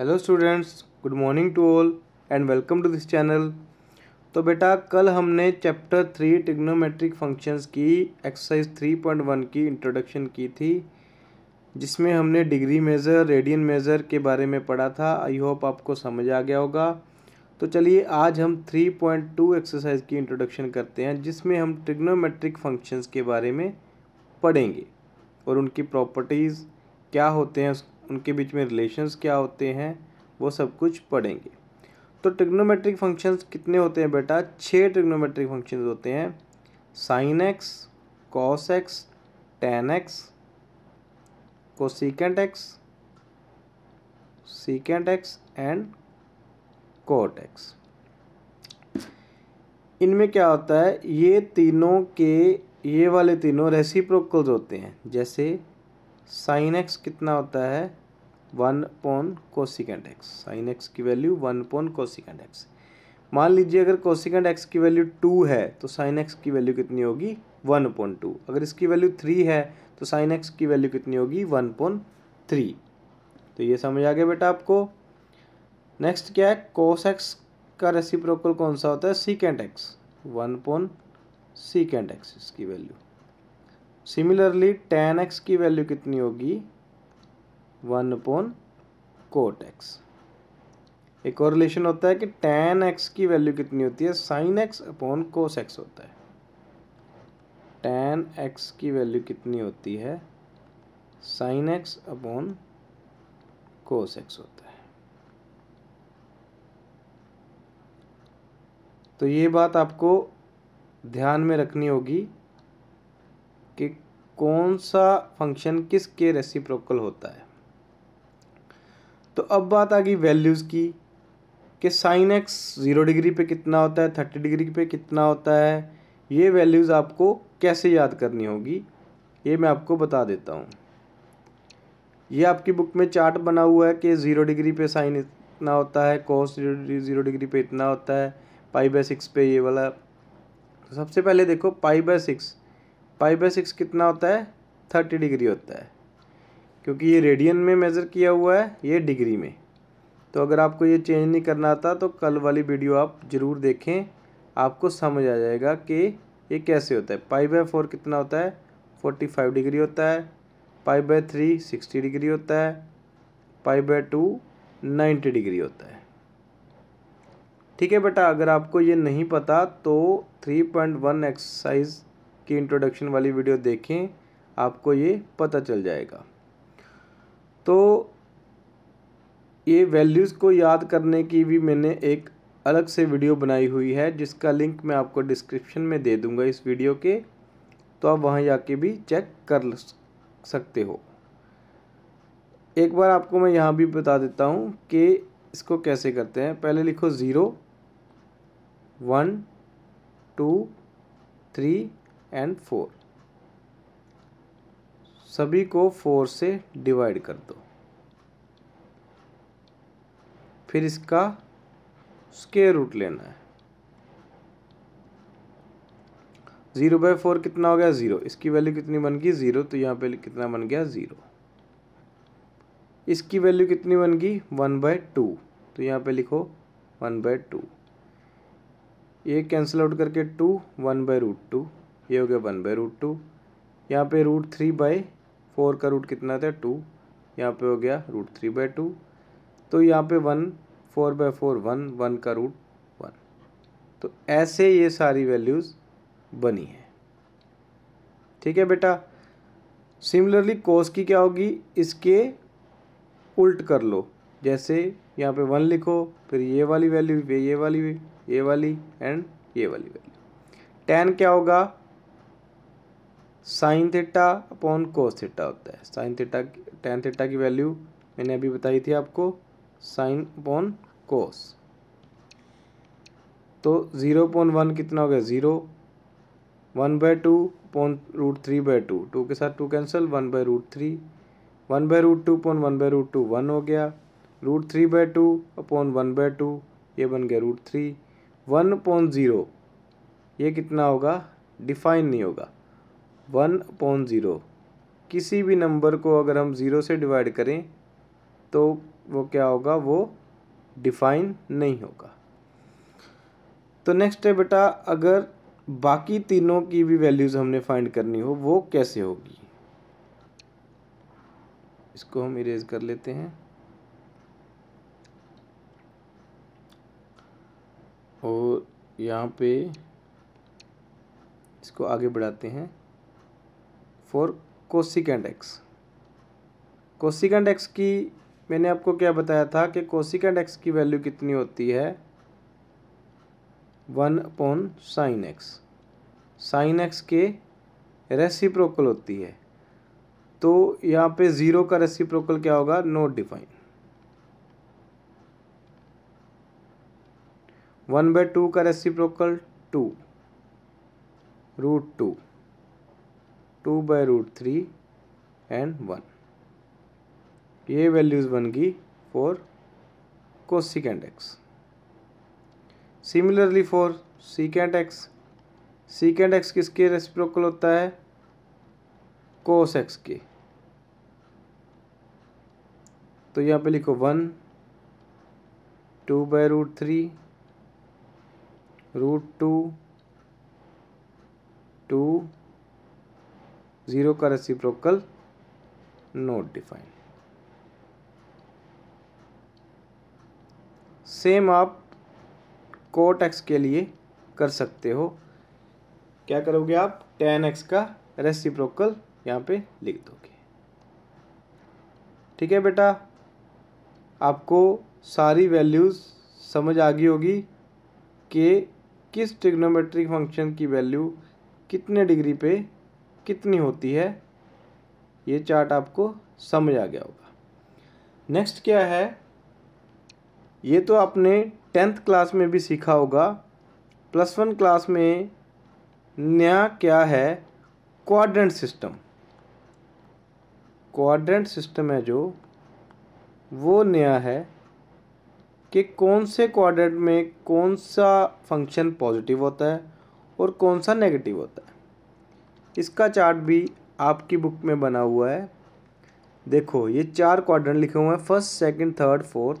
hello students good morning to all and welcome to this channel तो बेटा कल हमने चैप्टर थ्री टिग्नोमेट्रिक फंक्शंस की एक्सरसाइज थ्री पॉइंट वन की introduction की थी जिसमें हमने डिग्री मेज़र रेडियन मेज़र के बारे में पढ़ा था आई होप आपको समझ आ गया होगा तो चलिए आज हम थ्री पॉइंट टू एक्सरसाइज की इंट्रोडक्शन करते हैं जिसमें हम टिग्नोमेट्रिक फंक्शंस के बारे में पढ़ेंगे और उनकी प्रॉपर्टीज़ क्या होते हैं उनके बीच में रिलेशंस क्या होते हैं वो सब कुछ पढ़ेंगे तो ट्रिग्नोमेट्रिक फंक्शंस कितने होते हैं बेटा छः ट्रिग्नोमेट्रिक फंक्शंस होते हैं sine x cos x tan x cosecant x secant x and cot x इनमें क्या होता है ये तीनों के ये वाले तीनों रेसिप्रोकल्स होते हैं जैसे साइन एक्स कितना होता है one upon cosecant x sine x की value one upon cosecant x मान लीजिए अगर कोसिकेंड एक्स की वैल्यू टू है तो साइन एक्स की वैल्यू कितनी होगी वन पोन टू अगर इसकी वैल्यू थ्री है तो साइन एक्स की वैल्यू कितनी होगी वन पोन थ्री तो ये समझ आ गया बेटा आपको नेक्स्ट क्या है कोस एक्स का रेसिप्रोकल कौन सा होता है secant x one upon secant x इसकी वैल्यू सिमिलरली टेन एक्स की वैल्यू कितनी होगी वन अपॉन कोट एक्स एक और रिलेशन होता है कि टेन एक्स की वैल्यू कितनी होती है sine x upon cos x होता है टेन एक्स की वैल्यू कितनी होती है sine x upon cos x होता है तो ये बात आपको ध्यान में रखनी होगी कि कौन सा फंक्शन किसके रेसिप्रोकल होता है तो अब बात आ गई वैल्यूज़ की कि साइन एक्स ज़ीरो डिग्री पे कितना होता है थर्टी डिग्री पे कितना होता है ये वैल्यूज़ आपको कैसे याद करनी होगी ये मैं आपको बता देता हूँ ये आपकी बुक में चार्ट बना हुआ है कि ज़ीरो डिग्री पे साइन इतना होता है कोस ज़ीरो डिग्री पे इतना होता है पाई बाय सिक्स पे ये वाला तो सबसे पहले देखो pi by six pi by six कितना होता है थर्टी डिग्री होता है क्योंकि ये रेडियन में मेज़र किया हुआ है ये डिग्री में तो अगर आपको ये चेंज नहीं करना आता तो कल वाली वीडियो आप ज़रूर देखें आपको समझ आ जाएगा कि ये कैसे होता है पाई बाय फोर कितना होता है फोर्टी फाइव डिग्री होता है pi by three sixty degree होता है pi by two ninety degree होता है ठीक है बेटा अगर आपको ये नहीं पता तो थ्री पॉइंट वन एक्सरसाइज की इंट्रोडक्शन वाली वीडियो देखें आपको ये पता चल जाएगा तो ये वैल्यूज़ को याद करने की भी मैंने एक अलग से वीडियो बनाई हुई है जिसका लिंक मैं आपको डिस्क्रिप्शन में दे दूंगा इस वीडियो के तो आप वहाँ जाके भी चेक कर सकते हो एक बार आपको मैं यहाँ भी बता देता हूँ कि इसको कैसे करते हैं पहले लिखो zero one two three and four सभी को फोर से डिवाइड कर दो फिर इसका स्केयर रूट लेना है ज़ीरो बाय फोर कितना हो गया ज़ीरो इसकी वैल्यू कितनी बन गई ज़ीरो तो यहाँ पे कितना बन गया ज़ीरो इसकी वैल्यू कितनी बन गई वन बाय टू तो यहाँ पे लिखो वन बाय टू ये कैंसिल आउट करके two one by root two ये हो गया वन बाय रूट टू यहाँ पे रूट थ्री बाई फोर का रूट कितना था टू यहाँ पे हो गया रूट थ्री बाय टू तो यहाँ पे one four by four one one का रूट वन तो ऐसे ये सारी वैल्यूज़ बनी है ठीक है बेटा सिमिलरली कोस की क्या होगी इसके उल्ट कर लो जैसे यहाँ पे वन लिखो फिर ये वाली वैल्यू ये वाली ये वाली एंड ये वाली वैल्यू टेन क्या होगा sine theta upon cos theta होता है साइन थीटा टेन थीटा की वैल्यू मैंने अभी बताई थी आपको साइन अपॉन कोस तो ज़ीरो पॉइंट वन कितना हो गया zero one by two upon root three by two two के साथ two cancel one by root three one by root two point one by root two one हो गया root three by two upon one by two ये बन गया root three one point zero ये कितना होगा डिफाइन नहीं होगा वन अपॉन ज़ीरो किसी भी नंबर को अगर हम ज़ीरो से डिवाइड करें तो वो क्या होगा वो डिफाइन नहीं होगा तो नेक्स्ट है बेटा अगर बाकी तीनों की भी वैल्यूज़ हमने फाइंड करनी हो वो कैसे होगी इसको हम इरेज कर लेते हैं और यहाँ पे इसको आगे बढ़ाते हैं for cosecant x cosecant x की मैंने आपको क्या बताया था कि कोसिकेंड एक्स की वैल्यू कितनी होती है one upon sine x sine x के रेसिप्रोकल होती है तो यहाँ पे ज़ीरो का रेसिप्रोकल क्या होगा not define one by two का reciprocal two root two two by root three and one ये वैल्यूज़ बन गई for cosecant x similarly for secant x secant x किसके रेसिप्रोकल होता है कोस एक्स के तो यहाँ पे लिखो one two by root three root two two zero का रेसिप्रोकल नोट डिफाइन सेम आप कोट एक्स के लिए कर सकते हो क्या करोगे आप टेन एक्स का रेसिप्रोकल यहाँ पे लिख दोगे ठीक है बेटा आपको सारी वैल्यूज़ समझ आ गई होगी कि किस ट्रिग्नोमेट्रिक फंक्शन की वैल्यू कितने डिग्री पे कितनी होती है ये चार्ट आपको समझ आ गया होगा नेक्स्ट क्या है ये तो आपने टेंथ क्लास में भी सीखा होगा प्लस वन क्लास में नया क्या है क्वाड्रेंट सिस्टम क्वाड्रेंट सिस्टम है जो वो नया है कि कौन से क्वाड्रेंट में कौन सा फंक्शन पॉजिटिव होता है और कौन सा नेगेटिव होता है इसका चार्ट भी आपकी बुक में बना हुआ है देखो ये चार क्वाड्रेंट लिखे हुए हैं फर्स्ट सेकंड थर्ड फोर्थ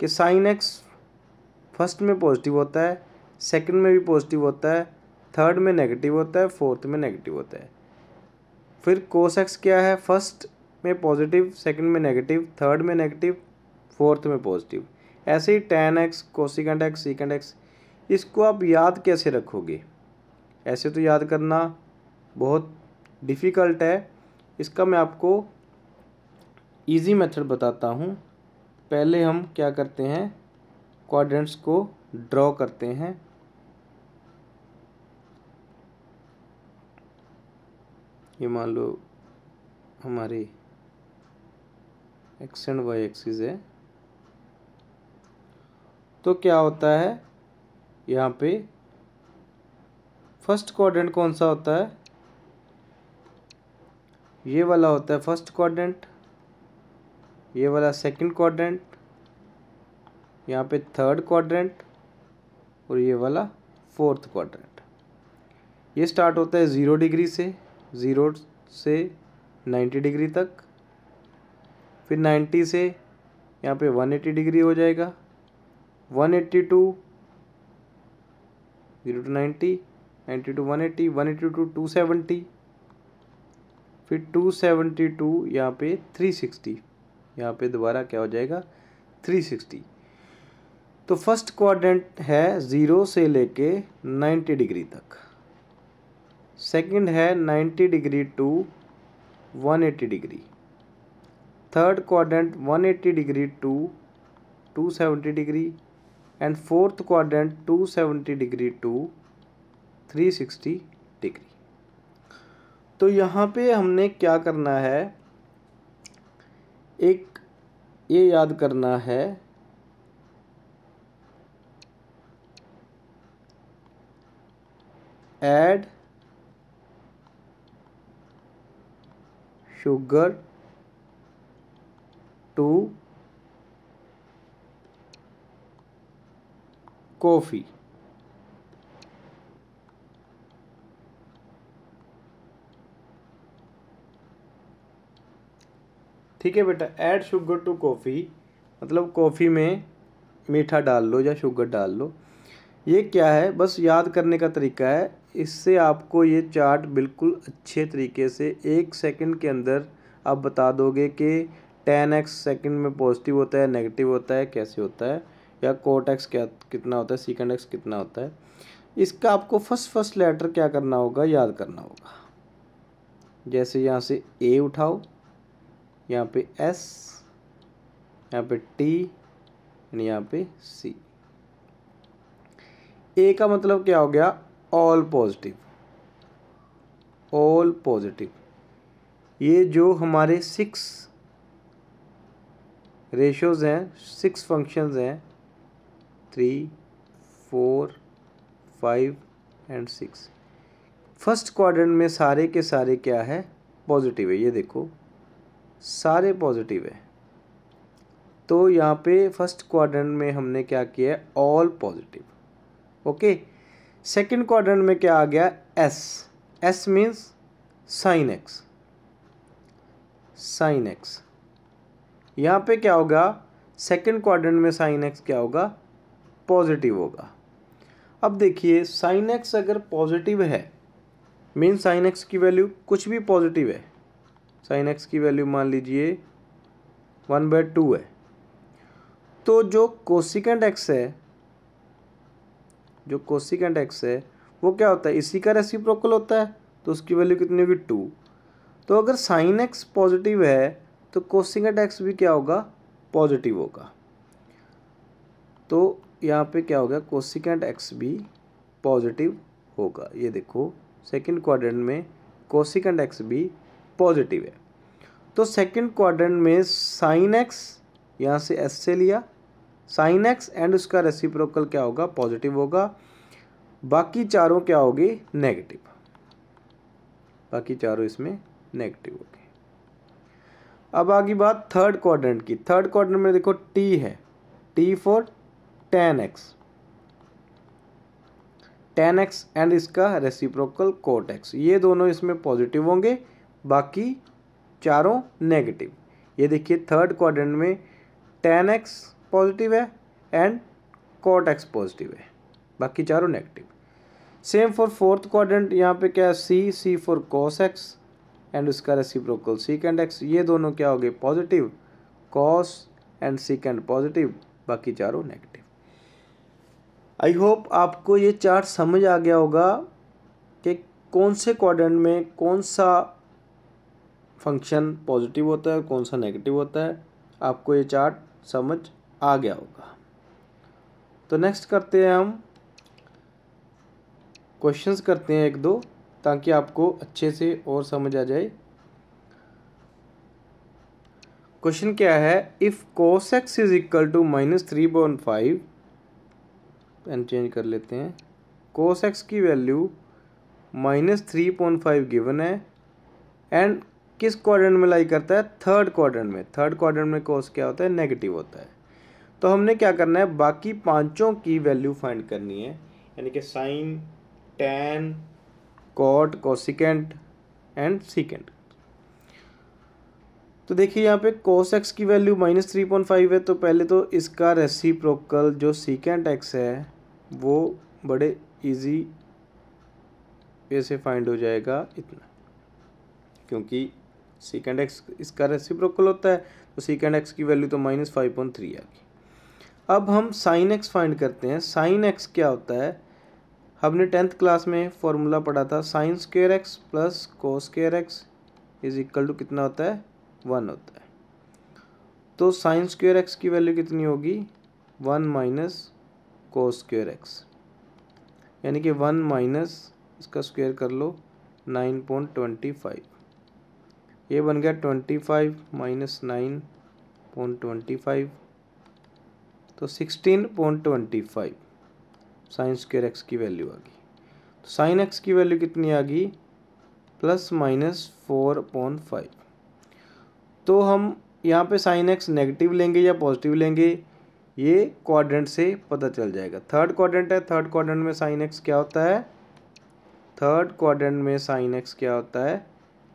कि साइन एक्स फर्स्ट में पॉजिटिव होता है सेकंड में भी पॉजिटिव होता है थर्ड में नेगेटिव होता है फोर्थ में नेगेटिव होता है फिर कोस एक्स क्या है फर्स्ट में पॉजिटिव सेकंड में नेगेटिव थर्ड में नेगेटिव फोर्थ में पॉजिटिव ऐसे ही tan x cosecant x secant x इसको आप याद कैसे रखोगे ऐसे तो याद करना बहुत डिफ़िकल्ट है इसका मैं आपको इजी मेथड बताता हूँ पहले हम क्या करते हैं क्वाड्रेंट्स को ड्रॉ करते हैं ये मान लो हमारी एक्स एंड वाई एक्सिस है तो क्या होता है यहाँ पे फर्स्ट क्वाड्रेंट कौन सा होता है ये वाला होता है फर्स्ट क्वाड्रेंट ये वाला सेकंड क्वाड्रेंट यहाँ पे थर्ड क्वाड्रेंट और ये वाला फोर्थ क्वाड्रेंट ये स्टार्ट होता है ज़ीरो डिग्री से ज़ीरो से नाइन्टी डिग्री तक फिर नाइन्टी से यहाँ पे वन एट्टी डिग्री हो जाएगा one eighty to zero to ninety ninety to one eighty one eighty to two seventy फिर 272 यहाँ पे 360 यहाँ पर दोबारा क्या हो जाएगा 360 तो फर्स्ट क्वाड्रेंट है ज़ीरो से लेके 90 डिग्री तक सेकंड है 90 degree to 180 degree third quadrant 180 degree to 270 degree and fourth quadrant 270 degree to 360 degree तो यहाँ पे हमने क्या करना है एक ये याद करना है एड शुगर टू कॉफी ठीक है बेटा ऐड शुगर टू कॉफ़ी मतलब कॉफ़ी में मीठा डाल लो या शुगर डाल लो ये क्या है बस याद करने का तरीका है इससे आपको ये चार्ट बिल्कुल अच्छे तरीके से एक सेकंड के अंदर आप बता दोगे कि टेन एक्स सेकेंड में पॉजिटिव होता है नेगेटिव होता है कैसे होता है या कोट एक्स क्या कितना होता है सीकेंड एक्स कितना होता है इसका आपको फर्स्ट फर्स्ट लेटर क्या करना होगा याद करना होगा जैसे यहाँ से ए उठाओ यहाँ पे एस यहाँ पे टी एंड यहाँ पे सी ए का मतलब क्या हो गया ऑल पॉजिटिव ऑल पॉजिटिव ये जो हमारे सिक्स रेशोज़ हैं सिक्स फंक्शंस हैं three four five and six first quadrant में सारे के सारे क्या है पॉजिटिव है ये देखो सारे पॉजिटिव है तो यहाँ पे फर्स्ट क्वाड्रेंट में हमने क्या किया है all positive okay second quadrant में क्या आ गया S S means sine x sine x यहाँ पे क्या होगा सेकंड क्वाड्रेंट में साइन एक्स क्या होगा पॉजिटिव होगा अब देखिए साइन एक्स अगर पॉजिटिव है मीन साइन एक्स की वैल्यू कुछ भी पॉजिटिव है साइन एक्स की वैल्यू मान लीजिए वन बाय टू है तो जो कोसिकेंड एक्स है जो कोसिकेंड एक्स है वो क्या होता है इसी का प्रोकल होता है तो उसकी वैल्यू कितनी होगी टू तो अगर साइन एक्स पॉजिटिव है तो कोसिकेंड एक्स भी क्या होगा पॉजिटिव होगा तो यहाँ पे क्या होगा कोसिकेंड एक्स भी पॉजिटिव होगा ये देखो सेकंड क्वाड्रेंट में कोसिकेंड एक्स भी पॉजिटिव है तो सेकंड क्वाड्रेंट में साइन एक्स यहाँ से एस से लिया साइन एक्स एंड उसका रेसिप्रोकल क्या होगा पॉजिटिव होगा बाकी चारों क्या होगी नेगेटिव बाकी चारों इसमें नेगेटिव होगी अब आगे बात थर्ड क्वाड्रेंट की थर्ड क्वाड्रेंट में देखो टी है T for tan x tan x and इसका रेसिप्रोकल कोट एक्स ये दोनों इसमें पॉजिटिव होंगे बाकी चारों नेगेटिव ये देखिए थर्ड क्वाड्रेंट में टेन एक्स पॉजिटिव है एंड कॉट एक्स पॉजिटिव है बाकी चारों negative same for fourth quadrant यहाँ पे क्या है C C for cos x and उसका रेसिप्रोकल सीकेंड एक्स ये दोनों क्या हो गए positive cos and secant positive बाकी चारों नेगेटिव आई होप आपको ये चार्ट समझ आ गया होगा कि कौन से क्वाड्रेंट में कौन सा फंक्शन पॉजिटिव होता है कौन सा नेगेटिव होता है आपको ये चार्ट समझ आ गया होगा तो नेक्स्ट करते हैं हम क्वेश्चंस करते हैं एक दो ताकि आपको अच्छे से और समझ आ जाए क्वेश्चन क्या है if cos x is equal to minus three point five एन चेंज कर लेते हैं कोस एक्स की value minus three point five given है एंड किस क्वाड्रेंट में लाई करता है थर्ड क्वाड्रेंट में थर्ड क्वाड्रेंट में कोस क्या होता है नेगेटिव होता है तो हमने क्या करना है बाकी पांचों की वैल्यू फाइंड करनी है यानी कि sine tan cot cosecant and secant तो देखिए यहाँ पे कोस एक्स की value minus three point five है तो पहले तो इसका रेसिप्रोकल जो सीकेंट एक्स है वो बड़े ईजी वे से फाइंड हो जाएगा इतना क्योंकि सीकेंड एक्स इसका रेसिप्रोकल होता है तो सीकेंड एक्स की वैल्यू तो माइनस फाइव पॉइंट थ्री आ गई अब हम साइन एक्स फाइंड करते हैं साइन एक्स क्या होता है हमने टेंथ क्लास में फॉर्मूला पढ़ा था sine square x plus cos square x is equal to कितना होता है वन होता है तो साइन स्क्वेयर एक्स की वैल्यू कितनी होगी one minus cos square x यानी कि वन माइनस इसका स्क्वेयर कर लो नाइन पॉइंट ट्वेंटी फाइव ये बन गया twenty five minus nine point twenty five तो sixteen point twenty five sine square x की वैल्यू आ गई तो साइन एक्स की वैल्यू कितनी आ गई plus minus four point five तो हम यहाँ पे साइन एक्स नेगेटिव लेंगे या पॉजिटिव लेंगे ये क्वाड्रेंट से पता चल जाएगा थर्ड क्वाड्रेंट है थर्ड क्वाड्रेंट में साइन एक्स क्या होता है थर्ड क्वाड्रेंट में साइन एक्स क्या होता है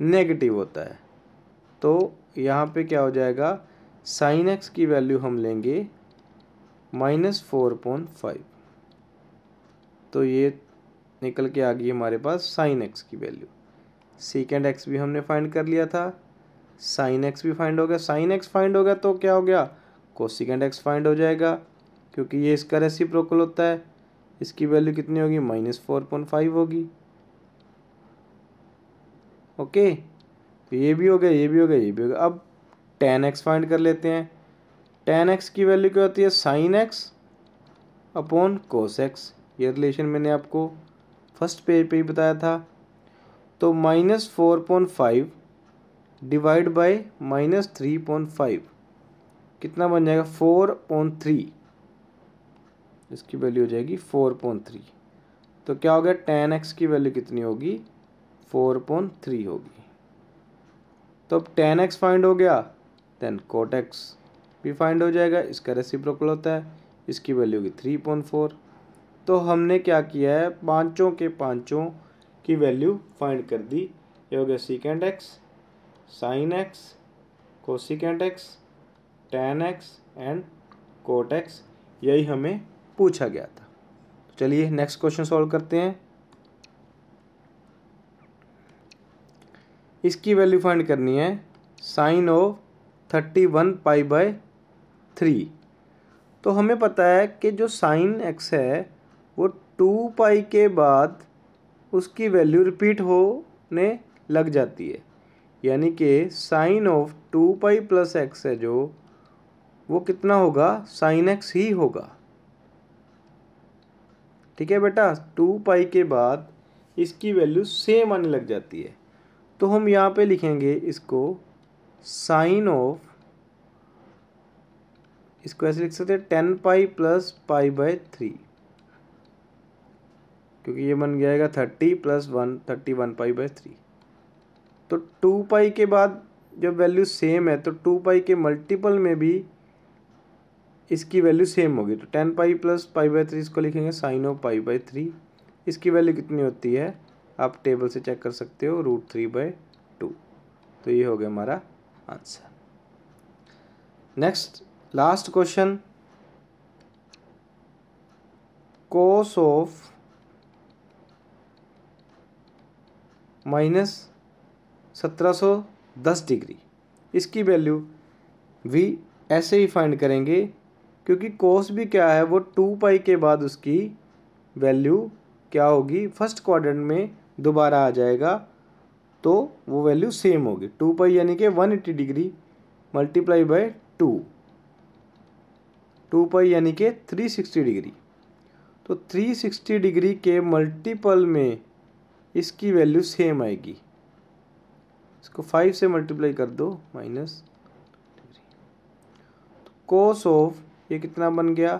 नेगेटिव होता है तो यहाँ पे क्या हो जाएगा साइन एक्स की वैल्यू हम लेंगे माइनस फोर पॉइंट फाइव तो ये निकल के आ गई हमारे पास साइन एक्स की वैल्यू सीकेंड एक्स भी हमने फाइंड कर लिया था साइन एक्स भी फाइंड हो गया साइन एक्स फाइंड हो गया तो क्या हो गया कोसिकेंड एक्स फाइंड हो जाएगा क्योंकि ये इसका प्रोकल होता है इसकी वैल्यू कितनी होगी माइनस फोर पॉइंट फाइव होगी ओके तो ये भी हो गया ये भी हो गया ये भी हो गया अब टेन एक्स फाइंड कर लेते हैं टेन एक्स की वैल्यू क्या होती है sine x upon cos x ये रिलेशन मैंने आपको फर्स्ट पेज पे ही बताया था तो minus four point five divide by minus three point five कितना बन जाएगा फोर पॉइंट थ्री इसकी वैल्यू हो जाएगी फोर पॉइंट थ्री तो क्या हो गया टेन एक्स की वैल्यू कितनी होगी फोर पॉइंट थ्री होगी तो अब टेन एक्स फाइंड हो गया देन कोट एक्स भी फाइंड हो जाएगा इसका रेसिप्रोकल होता है इसकी वैल्यू होगी थ्री पॉइंट फोर तो हमने क्या किया है पाँचों के पाँचों की वैल्यू फाइंड कर दी ये हो गया secant x sine x cosecant x tan x and cot x यही हमें पूछा गया था चलिए नेक्स्ट क्वेश्चन सॉल्व करते हैं इसकी वैल्यू फाइंड करनी है sine of thirty one pi by three तो हमें पता है कि जो साइन एक्स है वो टू पाई के बाद उसकी वैल्यू रिपीट होने लग जाती है यानी कि sine of two pi plus x है जो वो कितना होगा साइन एक्स ही होगा ठीक है बेटा टू पाई के बाद इसकी वैल्यू सेम आने लग जाती है तो हम यहाँ पे लिखेंगे इसको साइन ऑफ इसको ऐसे लिख सकते हैं ten pi plus pi by three क्योंकि ये बन जाएगा thirty plus one thirty one pi by three तो टू पाई के बाद जब वैल्यू सेम है तो टू पाई के मल्टीपल में भी इसकी वैल्यू सेम होगी तो ten pi plus pi by three इसको लिखेंगे sine of pi by three इसकी वैल्यू कितनी होती है आप टेबल से चेक कर सकते हो रूट थ्री बाई टू तो ये हो गया हमारा answer next last question cos of minus सत्रह सौ दस डिग्री इसकी वैल्यू भी ऐसे ही फाइंड करेंगे क्योंकि कोस भी क्या है वो टू पाई के बाद उसकी वैल्यू क्या होगी फर्स्ट क्वाड्रेंट में दोबारा आ जाएगा तो वो वैल्यू सेम होगी टू पाई यानी कि one eighty degree multiply by two two pi यानी कि थ्री सिक्सटी डिग्री तो थ्री सिक्सटी डिग्री के मल्टीपल में इसकी वैल्यू सेम आएगी इसको फाइव से मल्टीप्लाई कर दो माइनस तो कोस ऑफ ये कितना बन गया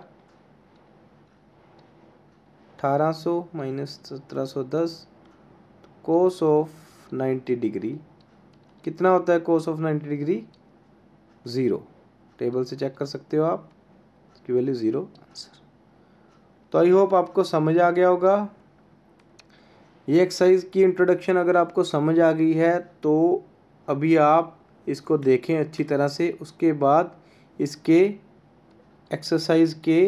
अठारह सौ माइनस सत्रह सौ दस कोस ऑफ 90 डिग्री कितना होता है cos of 90 degree zero table से चेक कर सकते हो आप की वैल्यू ज़ीरो आंसर तो आई होप आपको समझ आ गया होगा ये एक्सरसाइज की इंट्रोडक्शन अगर आपको समझ आ गई है तो अभी आप इसको देखें अच्छी तरह से उसके बाद इसके एक्सरसाइज के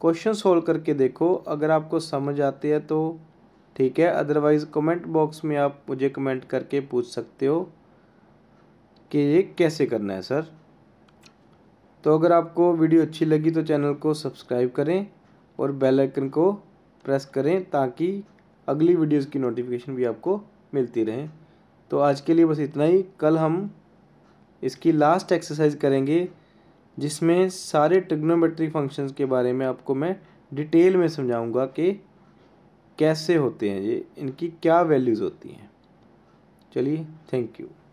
क्वेश्चन सोल्व करके देखो अगर आपको समझ आते हैं तो ठीक है अदरवाइज़ कमेंट बॉक्स में आप मुझे कमेंट करके पूछ सकते हो कि ये कैसे करना है सर तो अगर आपको वीडियो अच्छी लगी तो चैनल को सब्सक्राइब करें और बेल आइकन को प्रेस करें ताकि अगली वीडियोस की नोटिफिकेशन भी आपको मिलती रहे तो आज के लिए बस इतना ही कल हम इसकी लास्ट एक्सरसाइज करेंगे जिसमें सारे ट्रिग्नोमेट्री फंक्शंस के बारे में आपको मैं डिटेल में समझाऊंगा कि कैसे होते हैं ये इनकी क्या वैल्यूज़ होती हैं चलिए थैंक यू